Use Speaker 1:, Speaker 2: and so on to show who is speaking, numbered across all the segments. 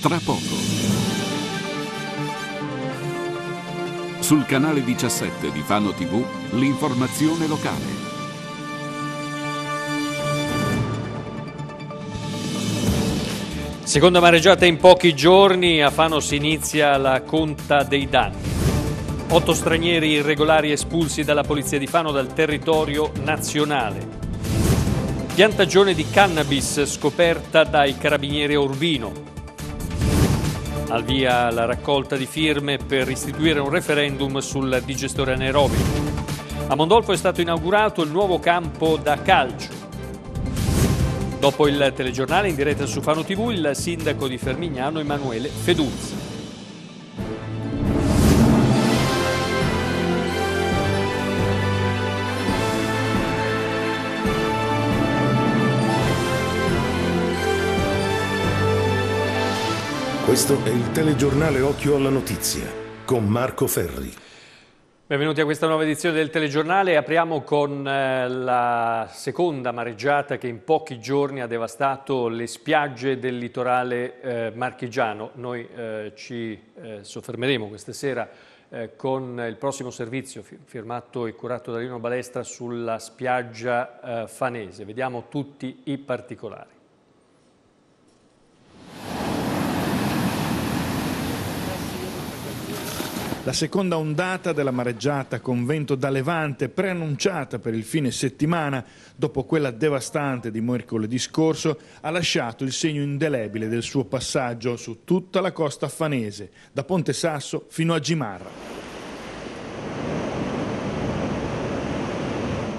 Speaker 1: Tra poco. Sul canale 17 di Fano TV, l'informazione locale.
Speaker 2: Seconda mareggiata in pochi giorni, a Fano si inizia la conta dei danni. Otto stranieri irregolari espulsi dalla polizia di Fano dal territorio nazionale. Piantagione di cannabis scoperta dai carabinieri a Urbino al via la raccolta di firme per istituire un referendum sul digestore Nairobi. A Mondolfo è stato inaugurato il nuovo campo da calcio. Dopo il telegiornale in diretta su Fano TV, il sindaco di Fermignano Emanuele Feduzzi.
Speaker 3: Questo è il telegiornale Occhio alla Notizia con Marco Ferri.
Speaker 2: Benvenuti a questa nuova edizione del telegiornale. Apriamo con eh, la seconda mareggiata che in pochi giorni ha devastato le spiagge del litorale eh, marchigiano. Noi eh, ci eh, soffermeremo questa sera eh, con il prossimo servizio firmato e curato da Lino Balestra sulla spiaggia eh, fanese. Vediamo tutti i particolari.
Speaker 3: La seconda ondata della mareggiata con vento da levante preannunciata per il fine settimana, dopo quella devastante di mercoledì scorso, ha lasciato il segno indelebile del suo passaggio su tutta la costa affanese, da Ponte Sasso fino a Gimarra.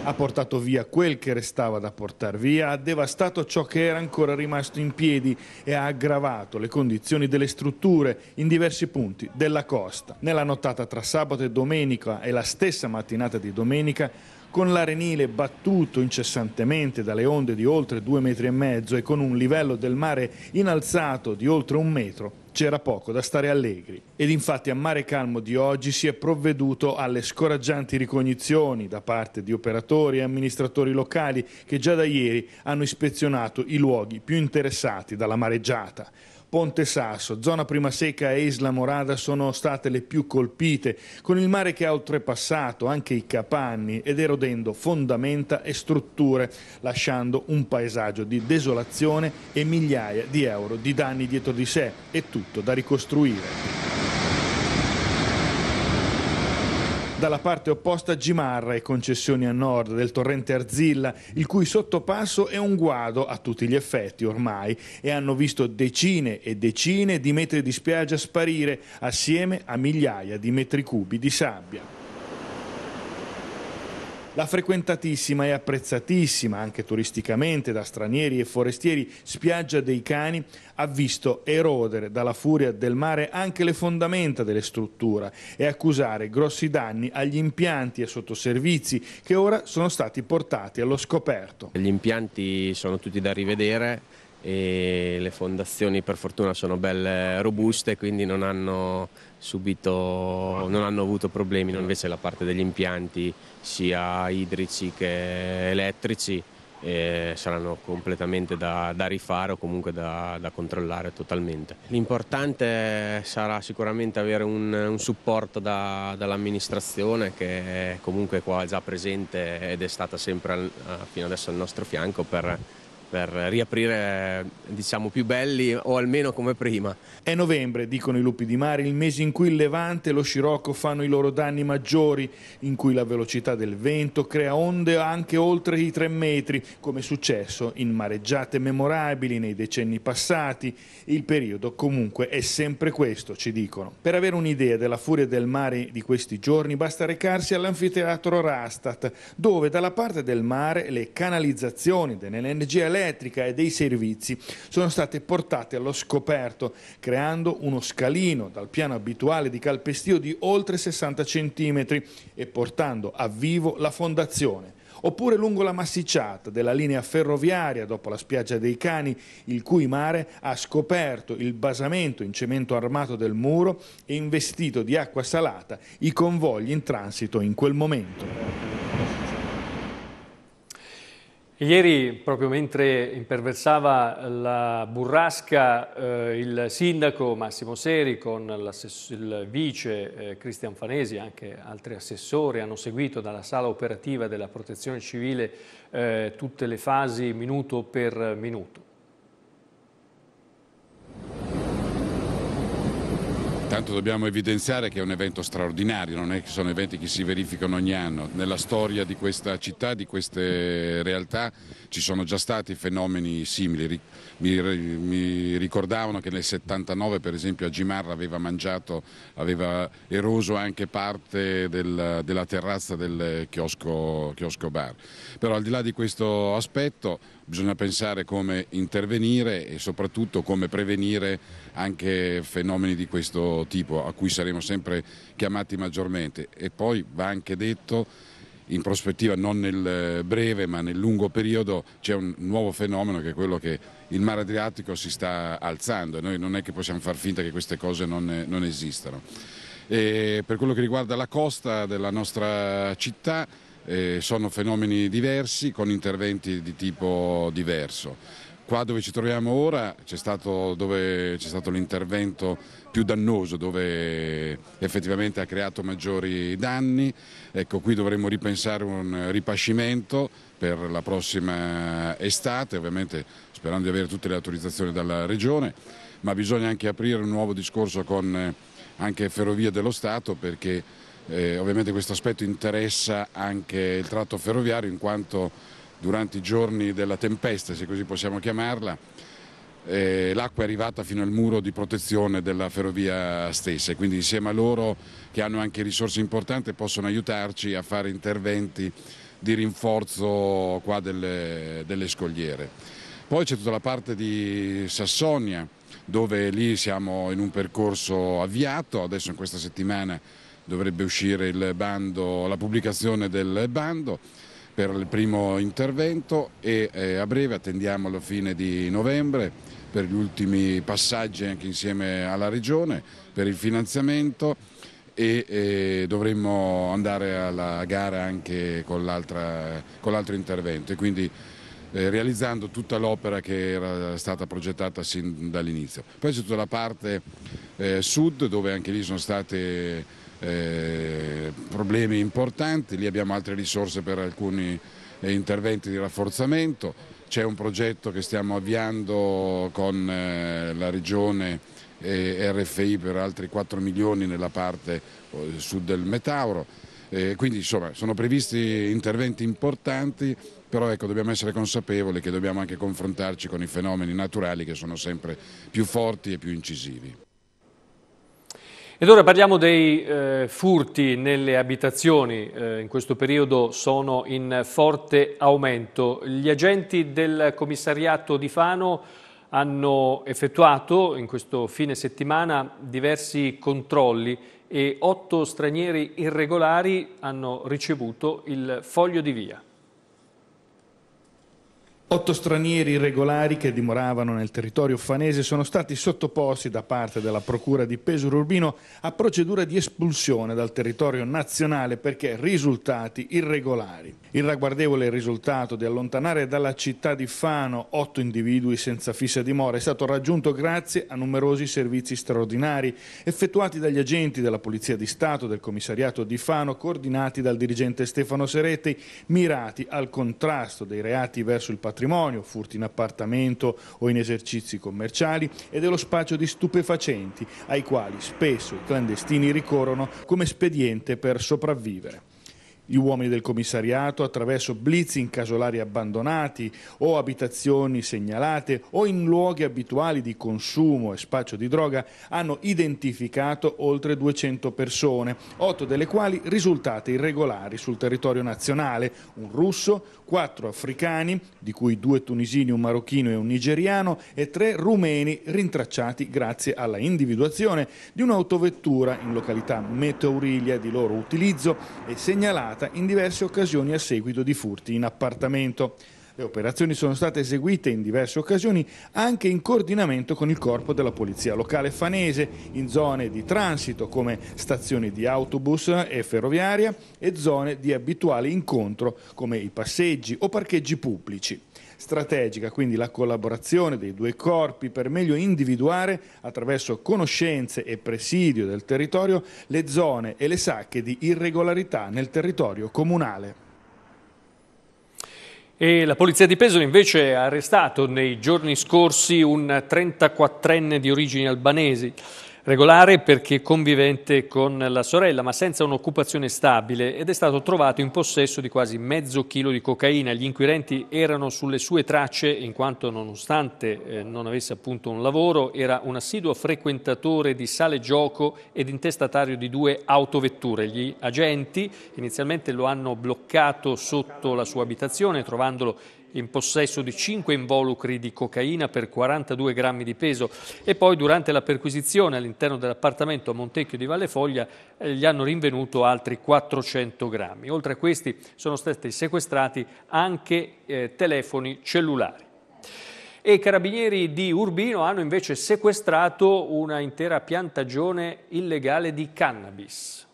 Speaker 3: ha portato via quel che restava da portare via, ha devastato ciò che era ancora rimasto in piedi e ha aggravato le condizioni delle strutture in diversi punti della costa. Nella nottata tra sabato e domenica e la stessa mattinata di domenica con l'arenile battuto incessantemente dalle onde di oltre due metri e mezzo e con un livello del mare inalzato di oltre un metro, c'era poco da stare allegri ed infatti a Mare Calmo di oggi si è provveduto alle scoraggianti ricognizioni da parte di operatori e amministratori locali che già da ieri hanno ispezionato i luoghi più interessati dalla mareggiata. Ponte Sasso, zona Prima Seca e Isla Morada sono state le più colpite, con il mare che ha oltrepassato anche i capanni ed erodendo fondamenta e strutture, lasciando un paesaggio di desolazione e migliaia di euro di danni dietro di sé, e tutto da ricostruire. Dalla parte opposta Gimarra e concessioni a nord del torrente Arzilla, il cui sottopasso è un guado a tutti gli effetti ormai e hanno visto decine e decine di metri di spiaggia sparire assieme a migliaia di metri cubi di sabbia la frequentatissima e apprezzatissima anche turisticamente da stranieri e forestieri spiaggia dei cani ha visto erodere dalla furia del mare anche le fondamenta delle strutture e accusare grossi danni agli impianti e sottoservizi che ora sono stati portati allo scoperto.
Speaker 4: Gli impianti sono tutti da rivedere e le fondazioni per fortuna sono belle robuste quindi non hanno subito non hanno avuto problemi invece la parte degli impianti sia idrici che elettrici saranno completamente da, da, rifare o comunque da, da controllare totalmente. L'importante sarà sicuramente avere un, un supporto da, dall'amministrazione che è comunque qua già presente ed è stata sempre al, fino adesso al nostro fianco per per riaprire
Speaker 3: diciamo più belli o almeno come prima. È novembre, dicono i lupi di mare, il mese in cui il Levante e lo Scirocco fanno i loro danni maggiori, in cui la velocità del vento crea onde anche oltre i tre metri, come è successo in mareggiate memorabili nei decenni passati. Il periodo comunque è sempre questo, ci dicono. Per avere un'idea della furia del mare di questi giorni basta recarsi all'anfiteatro Rastat, dove dalla parte del mare le canalizzazioni dell'energia elettrica idroelettrica e dei servizi sono state portate allo scoperto, creando uno scalino dal piano abituale di calpestio di oltre 60 cm e portando a vivo la fondazione oppure lungo la massicciata della linea ferroviaria dopo la spiaggia dei Cani, il cui mare ha scoperto il basamento in cemento armato del muro e investito di acqua salata i convogli in transito in quel momento.
Speaker 2: Ieri, proprio mentre imperversava la burrasca, eh, il sindaco Massimo Seri con il vice eh, Cristian Fanesi e anche altri assessori hanno seguito dalla sala operativa della protezione civile eh, tutte le fasi minuto per minuto.
Speaker 1: Intanto dobbiamo evidenziare che è un evento straordinario, non è che sono eventi che si verificano ogni anno. Nella storia di questa città, di queste realtà, ci sono già stati fenomeni simili. Mi, mi ricordavano che nel 79 per esempio a Gimarra aveva mangiato, aveva eroso anche parte del, della terrazza del chiosco, chiosco bar. Però al di là di questo aspetto bisogna pensare come intervenire e soprattutto come prevenire anche fenomeni di questo tipo a cui saremo sempre chiamati maggiormente e poi va anche detto in prospettiva non nel eh, breve ma nel lungo periodo c'è un nuovo fenomeno che è quello che il mare Adriatico si sta alzando e noi non è che possiamo far finta che queste cose non, eh, non esistano. E per quello che riguarda la costa della nostra città eh, sono fenomeni diversi con interventi di tipo diverso. Qua dove ci troviamo ora c'è stato, stato l'intervento più dannoso, dove effettivamente ha creato maggiori danni. Ecco, qui dovremmo ripensare un ripascimento per la prossima estate, ovviamente sperando di avere tutte le autorizzazioni dalla Regione, ma bisogna anche aprire un nuovo discorso con eh, anche Ferrovie dello Stato perché eh, ovviamente questo aspetto interessa anche il tratto ferroviario in quanto durante i giorni della tempesta, se così possiamo chiamarla, eh, l'acqua è arrivata fino al muro di protezione della ferrovia stessa e quindi insieme a loro che hanno anche risorse importanti possono aiutarci a fare interventi di rinforzo delle, delle scogliere. Poi c'è tutta la parte di Sassonia dove lì siamo in un percorso avviato, adesso in questa settimana dovrebbe uscire il bando, la pubblicazione del bando per il primo intervento e eh, a breve attendiamo la fine di novembre per gli ultimi passaggi anche insieme alla Regione per il finanziamento e, e eh, dovremmo andare alla gara anche con, l'altro intervento e quindi eh, realizzando tutta l'opera che era stata progettata sin dall'inizio. Poi c'è tutta la parte eh, sud dove anche lì sono state eh, problemi importanti, lì abbiamo altre risorse per alcuni eh, interventi di rafforzamento, c'è un progetto che stiamo avviando con eh, la regione e RFI per altri 4 milioni nella parte eh, sud del Metauro, eh, quindi insomma sono previsti interventi importanti però ecco, dobbiamo essere consapevoli che dobbiamo anche confrontarci con i fenomeni naturali che sono sempre più forti e più incisivi. Ed ora
Speaker 2: parliamo dei eh, furti nelle abitazioni, eh, in questo periodo sono in forte aumento. Gli agenti del commissariato di Fano hanno effettuato in questo fine settimana diversi controlli e otto stranieri irregolari hanno ricevuto il foglio di via.
Speaker 3: Otto stranieri irregolari che dimoravano nel territorio fanese sono stati sottoposti da parte della Procura di Pesaro Urbino a procedura di espulsione dal territorio nazionale perché risultati irregolari. Il ragguardevole risultato di allontanare dalla città di Fano otto individui senza fissa dimora è stato raggiunto grazie a numerosi servizi straordinari effettuati dagli agenti della Polizia di Stato del commissariato di Fano coordinati dal dirigente Stefano Seretti mirati al contrasto dei reati verso il patrimonio patrimonio, furti in appartamento o in esercizi commerciali e dello spaccio di stupefacenti, ai quali spesso i clandestini ricorrono come spediente per sopravvivere. Gli uomini del commissariato, attraverso blitz in casolari abbandonati o abitazioni segnalate o in luoghi abituali di consumo e spaccio di droga, hanno identificato oltre 200 persone, 8 delle quali risultate irregolari sul territorio nazionale, un russo, quattro africani, di cui due tunisini, un marocchino e un nigeriano, e tre rumeni rintracciati grazie alla individuazione di un'autovettura in località Meteorilia di loro utilizzo e segnalata in diverse occasioni a seguito di furti in appartamento. Le operazioni sono state eseguite in diverse occasioni anche in coordinamento con il corpo della polizia locale fanese in zone di transito come stazioni di autobus e ferroviaria e zone di abituale incontro come i passeggi o parcheggi pubblici strategica, quindi la collaborazione dei due corpi per meglio individuare attraverso conoscenze e presidio del territorio le zone e le sacche di irregolarità nel territorio comunale.
Speaker 2: E la polizia di Pesaro invece ha arrestato nei giorni scorsi un 34enne di origini albanesi regolare perché convivente con la sorella, ma senza un'occupazione stabile ed è stato trovato in possesso di quasi mezzo chilo di cocaina. Gli inquirenti erano sulle sue tracce in quanto nonostante eh, non avesse appunto un lavoro, era un assiduo frequentatore di sale gioco ed intestatario di due autovetture. Gli agenti inizialmente lo hanno bloccato sotto la sua abitazione trovandolo in possesso di 5 involucri di cocaina per 42 grammi di peso e poi durante la perquisizione all'interno dell'appartamento a Montecchio di Vallefoglia eh, gli hanno rinvenuto altri 400 grammi. Oltre a questi sono stati sequestrati anche eh, telefoni cellulari e i carabinieri di Urbino hanno invece sequestrato una intera piantagione illegale di cannabis.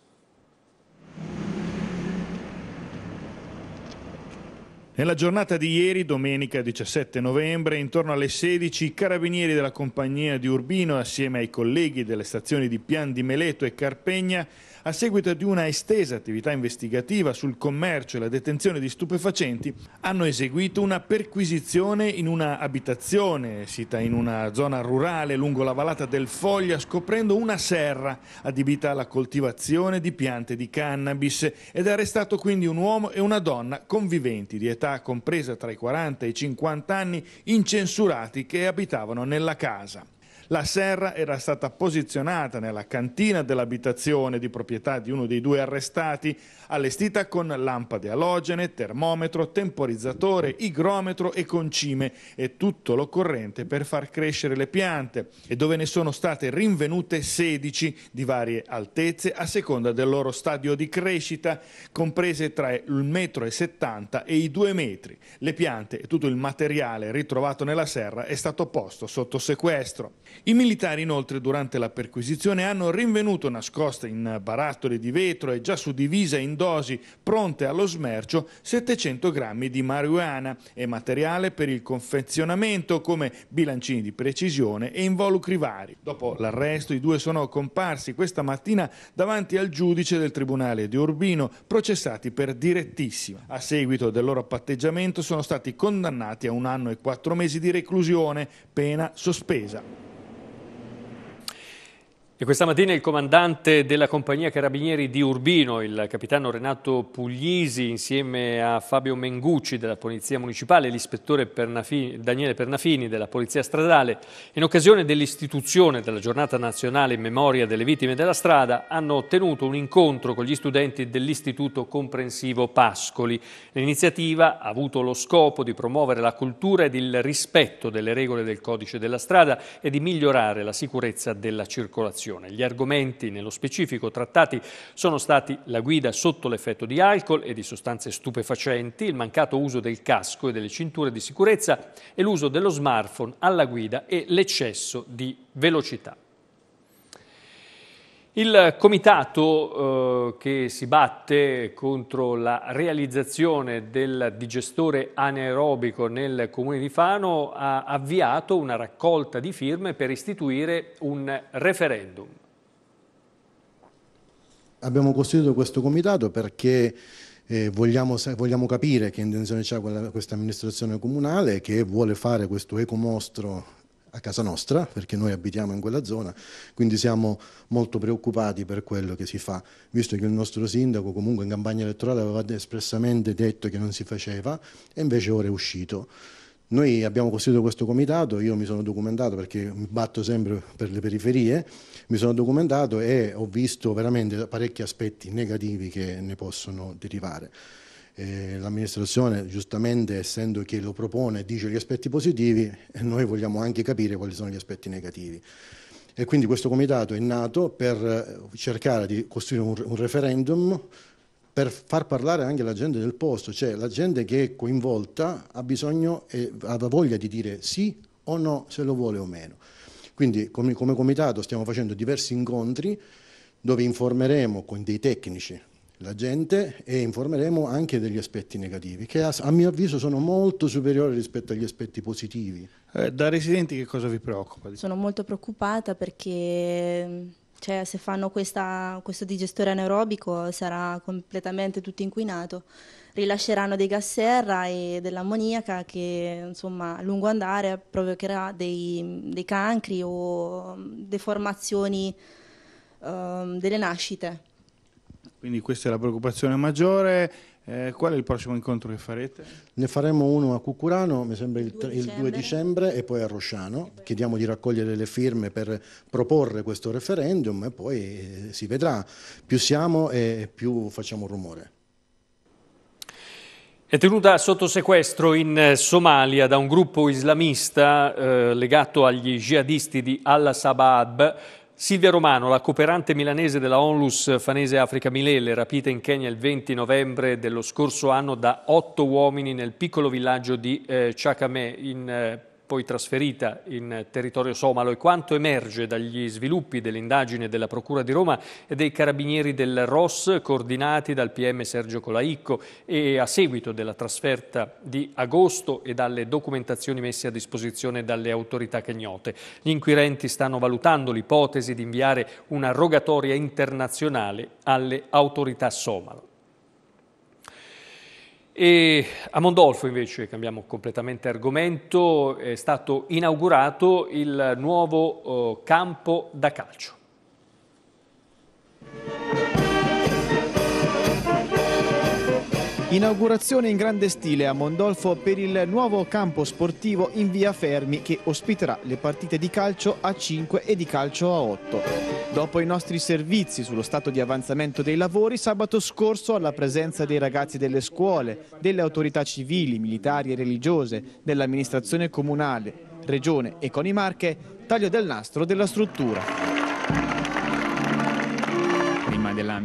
Speaker 3: Nella giornata di ieri, domenica 17 novembre, intorno alle 16, i carabinieri della compagnia di Urbino, assieme ai colleghi delle stazioni di Pian di Meleto e Carpegna, a seguito di una estesa attività investigativa sul commercio e la detenzione di stupefacenti, hanno eseguito una perquisizione in una abitazione sita in una zona rurale lungo la vallata del Foglia, scoprendo una serra adibita alla coltivazione di piante di cannabis ed è arrestato quindi un uomo e una donna conviventi di età compresa tra i 40 e i 50 anni incensurati che abitavano nella casa. La serra era stata posizionata nella cantina dell'abitazione di proprietà di uno dei due arrestati, allestita con lampade alogene, termometro, temporizzatore, igrometro e concime e tutto l'occorrente per far crescere le piante e dove ne sono state rinvenute 16 di varie altezze a seconda del loro stadio di crescita, comprese tra il 1,70 m e i 2 metri. Le piante e tutto il materiale ritrovato nella serra è stato posto sotto sequestro. I militari inoltre durante la perquisizione hanno rinvenuto nascosta in barattoli di vetro e già suddivisa in dosi pronte allo smercio 700 grammi di marijuana e materiale per il confezionamento come bilancini di precisione e involucri vari. Dopo l'arresto i due sono comparsi questa mattina davanti al giudice del Tribunale di Urbino processati per direttissima. A seguito del loro patteggiamento sono stati condannati a un anno e quattro mesi di reclusione, pena sospesa.
Speaker 2: E questa mattina il comandante della compagnia Carabinieri di Urbino, il capitano Renato Puglisi, insieme a Fabio Mengucci della Polizia Municipale e l'ispettore Pernafini, Daniele Pernafini della Polizia Stradale, in occasione dell'istituzione della giornata nazionale in memoria delle vittime della strada, hanno tenuto un incontro con gli studenti dell'Istituto Comprensivo Pascoli. L'iniziativa ha avuto lo scopo di promuovere la cultura ed il rispetto delle regole del codice della strada e di migliorare la sicurezza della circolazione azione. Gli argomenti nello specifico trattati sono stati la guida sotto l'effetto di alcol e di sostanze stupefacenti, il mancato uso del casco e delle cinture di sicurezza e l'uso dello smartphone alla guida e l'eccesso di velocità. Il comitato eh, che si batte contro la realizzazione del digestore anaerobico nel comune di Fano ha avviato una raccolta di firme per istituire un referendum.
Speaker 5: Abbiamo costituito questo comitato perché eh, vogliamo, vogliamo, capire che intenzione c'è questa amministrazione comunale che vuole fare questo ecomostro a casa nostra, perché noi abitiamo in quella zona, quindi siamo molto preoccupati per quello che si fa, visto che il nostro sindaco comunque in campagna elettorale aveva espressamente detto che non si faceva e invece ora è uscito. Noi abbiamo costituito questo comitato, io mi sono documentato perché mi batto sempre per le periferie, mi sono documentato e ho visto veramente parecchi aspetti negativi che ne possono derivare eh, l'amministrazione giustamente essendo chi lo propone dice gli aspetti positivi e noi vogliamo anche capire quali sono gli aspetti negativi. E quindi questo comitato è nato per eh, cercare di costruire un, un referendum per far parlare anche la gente del posto, cioè la gente che è coinvolta ha bisogno e ha voglia di dire sì o no se lo vuole o meno. Quindi come, come comitato stiamo facendo diversi incontri dove informeremo con dei tecnici, la gente e informeremo anche degli aspetti negativi, che a, a, mio avviso sono molto superiori rispetto agli aspetti positivi.
Speaker 3: Eh, da residenti che cosa vi preoccupa?
Speaker 5: Sono molto preoccupata perché cioè, se fanno questa, questo digestore anaerobico sarà completamente tutto inquinato, rilasceranno dei gas serra e dell'ammoniaca che insomma, a lungo andare provocherà dei, dei cancri o deformazioni um, delle nascite. Quindi questa è la preoccupazione maggiore.
Speaker 3: Eh, qual è il prossimo incontro che farete?
Speaker 5: Ne faremo uno a Cucurano, mi sembra il, 2 dicembre, il 2 dicembre e poi a Rosciano. Chiediamo di raccogliere le firme per proporre questo referendum e poi eh, si vedrà. Più siamo e più facciamo rumore.
Speaker 2: È tenuta sotto sequestro in eh, Somalia da un gruppo islamista eh, legato agli jihadisti di Al-Shabaab Silvia Romano, la cooperante milanese della Onlus Fanese Africa Milele, rapita in Kenya il 20 novembre dello scorso anno da otto uomini nel piccolo villaggio di eh, Chakame, in eh, poi trasferita in territorio somalo e quanto emerge dagli sviluppi dell'indagine della Procura di Roma e dei carabinieri del ROS coordinati dal PM Sergio Colaicco e a seguito della trasferta di agosto e dalle documentazioni messe a disposizione dalle autorità kegnote. Gli inquirenti stanno valutando l'ipotesi di inviare una rogatoria internazionale alle autorità somalo. E a Mondolfo invece, cambiamo completamente argomento, è stato inaugurato il nuovo eh, campo da calcio.
Speaker 4: Inaugurazione in grande stile a Mondolfo per il nuovo campo sportivo in via Fermi che ospiterà le partite di calcio a 5 e di calcio a 8. Dopo i nostri servizi sullo stato di avanzamento dei lavori, sabato scorso alla presenza dei ragazzi delle scuole, delle autorità civili, militari e religiose, dell'amministrazione comunale, regione e con i marche, taglio del nastro della struttura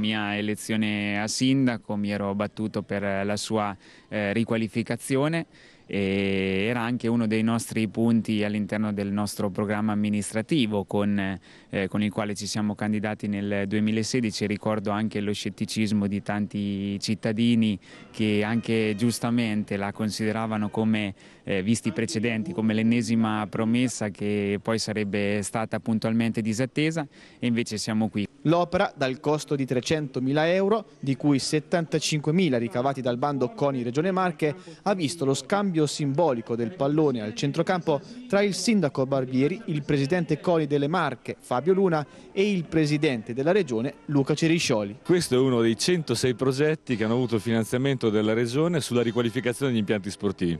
Speaker 6: mia elezione a sindaco, mi ero battuto per la sua eh, riqualificazione e era anche uno dei nostri punti all'interno del nostro programma amministrativo con, eh, con, il quale ci siamo candidati nel 2016. Ricordo anche lo scetticismo di tanti cittadini che anche giustamente la consideravano come, eh, visti i precedenti, come l'ennesima promessa che
Speaker 4: poi sarebbe stata puntualmente disattesa e invece siamo qui. L'opera, dal costo di 300.000 euro, di cui 75.000 ricavati dal bando CONI Regione Marche, ha visto lo scambio simbolico del pallone al centrocampo tra il sindaco Barbieri, il presidente CONI delle Marche, Fabio Luna, e il presidente della Regione, Luca Ceriscioli.
Speaker 2: Questo è uno dei 106 progetti che hanno avuto il finanziamento della Regione sulla riqualificazione degli impianti sportivi.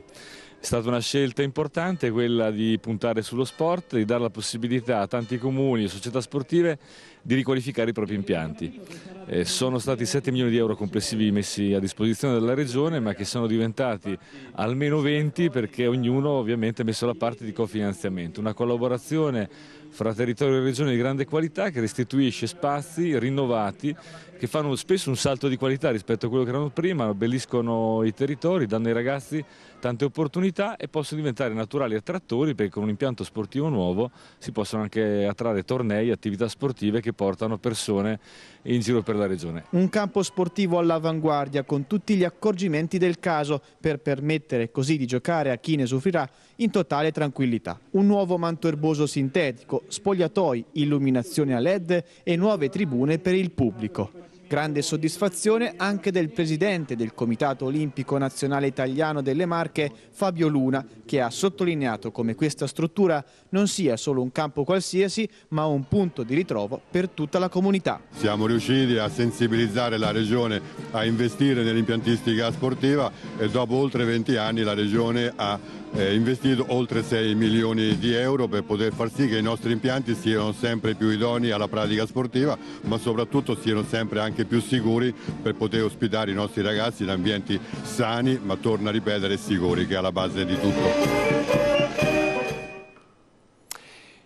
Speaker 2: È stata una scelta importante quella di puntare sullo sport, di dare la possibilità a tanti comuni e società sportive di riqualificare i propri impianti. Eh, sono stati 7 milioni di euro complessivi messi a disposizione della Regione ma che sono diventati almeno 20 perché ognuno ovviamente ha messo la parte di cofinanziamento. Una collaborazione fra territorio e regione di grande qualità che restituisce spazi rinnovati che fanno spesso un salto di qualità rispetto a quello che erano prima, abbelliscono i territori, danno ai ragazzi tante opportunità e possono diventare naturali attrattori perché con un impianto sportivo nuovo si possono anche attrarre tornei, attività sportive che portano persone in giro per la regione.
Speaker 4: Un campo sportivo all'avanguardia con tutti gli accorgimenti del caso per permettere così di giocare a chi ne soffrirà in totale tranquillità. Un nuovo manto erboso sintetico, spogliatoi, illuminazione a led e nuove tribune per il pubblico. Grande soddisfazione anche del presidente del Comitato Olimpico Nazionale Italiano delle Marche, Fabio Luna, che ha sottolineato come questa struttura non sia solo un campo qualsiasi, ma un punto di ritrovo per tutta la comunità.
Speaker 1: Siamo riusciti a sensibilizzare la Regione a investire nell'impiantistica sportiva e dopo oltre 20 anni la Regione ha eh, investito oltre 6 milioni di euro per poter far sì che i nostri impianti siano sempre più idoni alla pratica sportiva, ma soprattutto siano sempre anche anche più sicuri per poter ospitare i nostri ragazzi in ambienti sani, ma torno a ripetere sicuri, che è la base di tutto.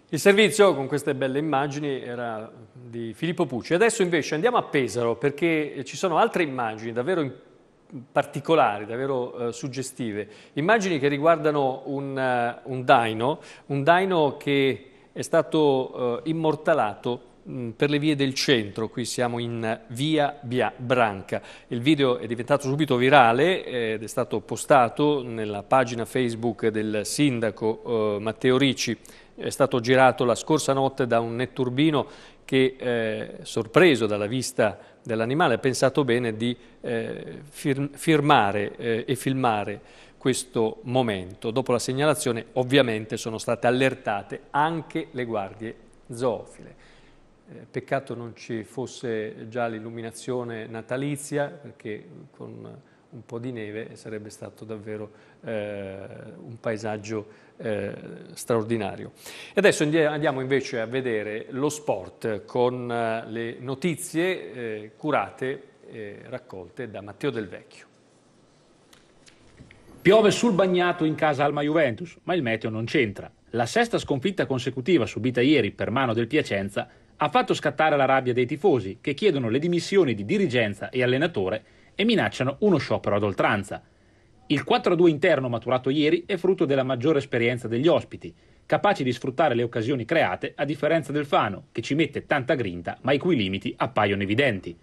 Speaker 2: Il servizio con queste belle immagini era di Filippo Pucci. Adesso invece andiamo a Pesaro perché ci sono altre immagini davvero particolari, davvero eh, suggestive. Immagini che riguardano un, uh, un daino, un daino che è stato uh, immortalato Mm, per le vie del centro, qui siamo in via Bia Branca. Il video è diventato subito virale eh, ed è stato postato nella pagina Facebook del sindaco eh, Matteo Ricci. È stato girato la scorsa notte da un netturbino che, eh, sorpreso dalla vista dell'animale, ha pensato bene di eh, fir firmare eh, e filmare questo momento. Dopo la segnalazione ovviamente sono state allertate anche le guardie zoofile. Eh, peccato non ci fosse già l'illuminazione natalizia, perché con un po' di neve sarebbe stato davvero eh, un paesaggio eh, straordinario. E adesso andiamo invece a vedere lo sport con eh, le notizie eh, curate e raccolte da Matteo Del Vecchio.
Speaker 6: Piove sul bagnato in casa Alma Juventus, ma il meteo non c'entra. La sesta sconfitta consecutiva subita ieri per mano del Piacenza ha fatto scattare la rabbia dei tifosi che chiedono le dimissioni di dirigenza e allenatore e minacciano uno sciopero ad oltranza. Il 4-2 interno maturato ieri è frutto della maggiore esperienza degli ospiti, capaci di sfruttare le occasioni create a differenza del Fano, che ci mette tanta grinta ma i cui limiti appaiono evidenti.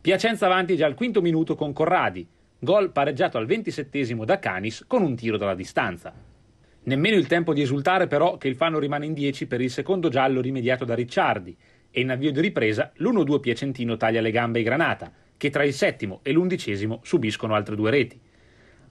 Speaker 6: Piacenza avanti già al quinto minuto con Corradi, gol pareggiato al ventisettesimo da Canis con un tiro dalla distanza. Nemmeno il tempo di esultare però che il Fano rimane in 10 per il secondo giallo rimediato da Ricciardi e in avvio di ripresa l'1-2 Piacentino taglia le gambe ai Granata, che tra il settimo e l'undicesimo subiscono altre due reti.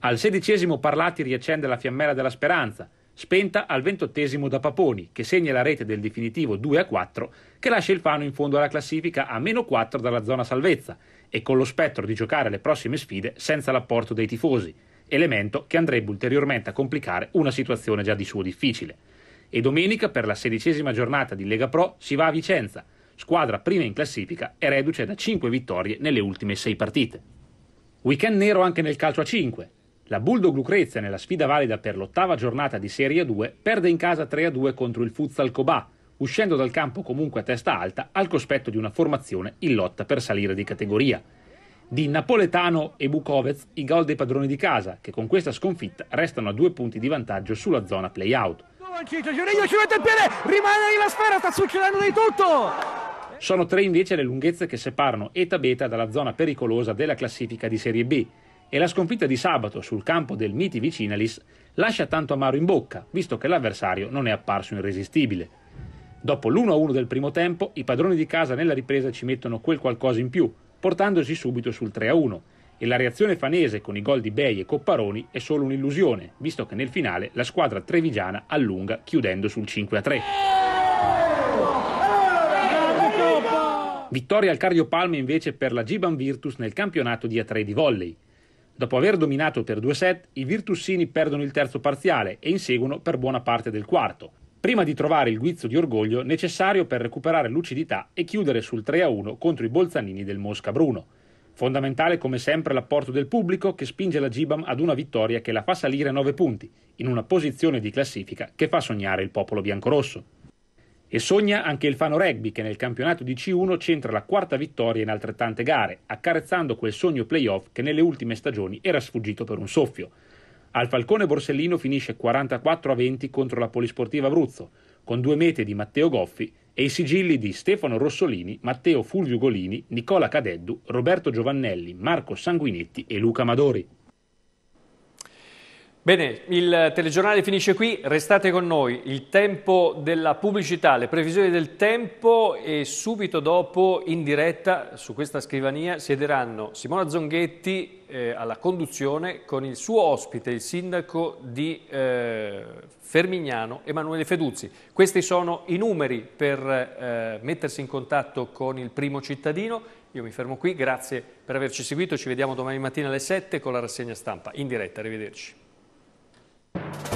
Speaker 6: Al sedicesimo Parlati riaccende la fiammella della speranza, spenta al ventottesimo da Paponi, che segna la rete del definitivo 2-4, che lascia il Fano in fondo alla classifica a meno 4 dalla zona salvezza e con lo spettro di giocare le prossime sfide senza l'apporto dei tifosi elemento che andrebbe ulteriormente a complicare una situazione già di suo difficile. E domenica per la sedicesima giornata di Lega Pro si va a Vicenza, squadra prima in classifica e reduce da 5 vittorie nelle ultime 6 partite. Weekend nero anche nel calcio a 5. La Bulldog Lucrezia nella sfida valida per l'ottava giornata di Serie 2 perde in casa 3-2 contro il Futsal Cobà, uscendo dal campo comunque a testa alta al cospetto di una formazione in lotta per salire di categoria di Napoletano e Bukovets i gol dei padroni di casa, che con questa sconfitta restano a due punti di vantaggio sulla zona play-out.
Speaker 5: ci mette il piede,
Speaker 4: rimane lì la sfera, sta succedendo di tutto!
Speaker 6: Sono tre invece le lunghezze che separano Eta Beta dalla zona pericolosa della classifica di Serie B e la sconfitta di sabato sul campo del Miti Vicinalis lascia tanto amaro in bocca, visto che l'avversario non è apparso irresistibile. Dopo l'1-1 del primo tempo, i padroni di casa nella ripresa ci mettono quel qualcosa in più, portandosi subito sul 3-1 e la reazione fanese con i gol di Bei e Copparoni è solo un'illusione, visto che nel finale la squadra trevigiana allunga chiudendo sul 5-3. Vittoria al Cardio Palme invece per la Giban Virtus nel campionato di A3 di volley. Dopo aver dominato per due set, i Virtussini perdono il terzo parziale e inseguono per buona parte del quarto, prima di trovare il guizzo di orgoglio necessario per recuperare lucidità e chiudere sul 3-1 contro i Bolzanini del Mosca Bruno. Fondamentale come sempre l'apporto del pubblico che spinge la Gibam ad una vittoria che la fa salire a 9 punti, in una posizione di classifica che fa sognare il popolo biancorosso. E sogna anche il Fano Rugby che nel campionato di C1 centra la quarta vittoria in altrettante gare, accarezzando quel sogno playoff che nelle ultime stagioni era sfuggito per un soffio. Al Falcone Borsellino finisce 44 a 20 contro la Polisportiva Abruzzo, con due mete di Matteo Goffi e i sigilli di Stefano Rossolini, Matteo Fulvio Golini, Nicola Cadeddu, Roberto Giovannelli, Marco Sanguinetti e Luca Madori.
Speaker 2: Bene, il telegiornale finisce qui, restate con noi, il tempo della pubblicità, le previsioni del tempo e subito dopo in diretta su questa scrivania siederanno Simona Zonghetti eh, alla conduzione con il suo ospite, il sindaco di eh, Fermignano, Emanuele Feduzzi. Questi sono i numeri per eh, mettersi in contatto con il primo cittadino. Io mi fermo qui, grazie per averci seguito, ci vediamo domani mattina alle 7 con la rassegna stampa in diretta, arrivederci. you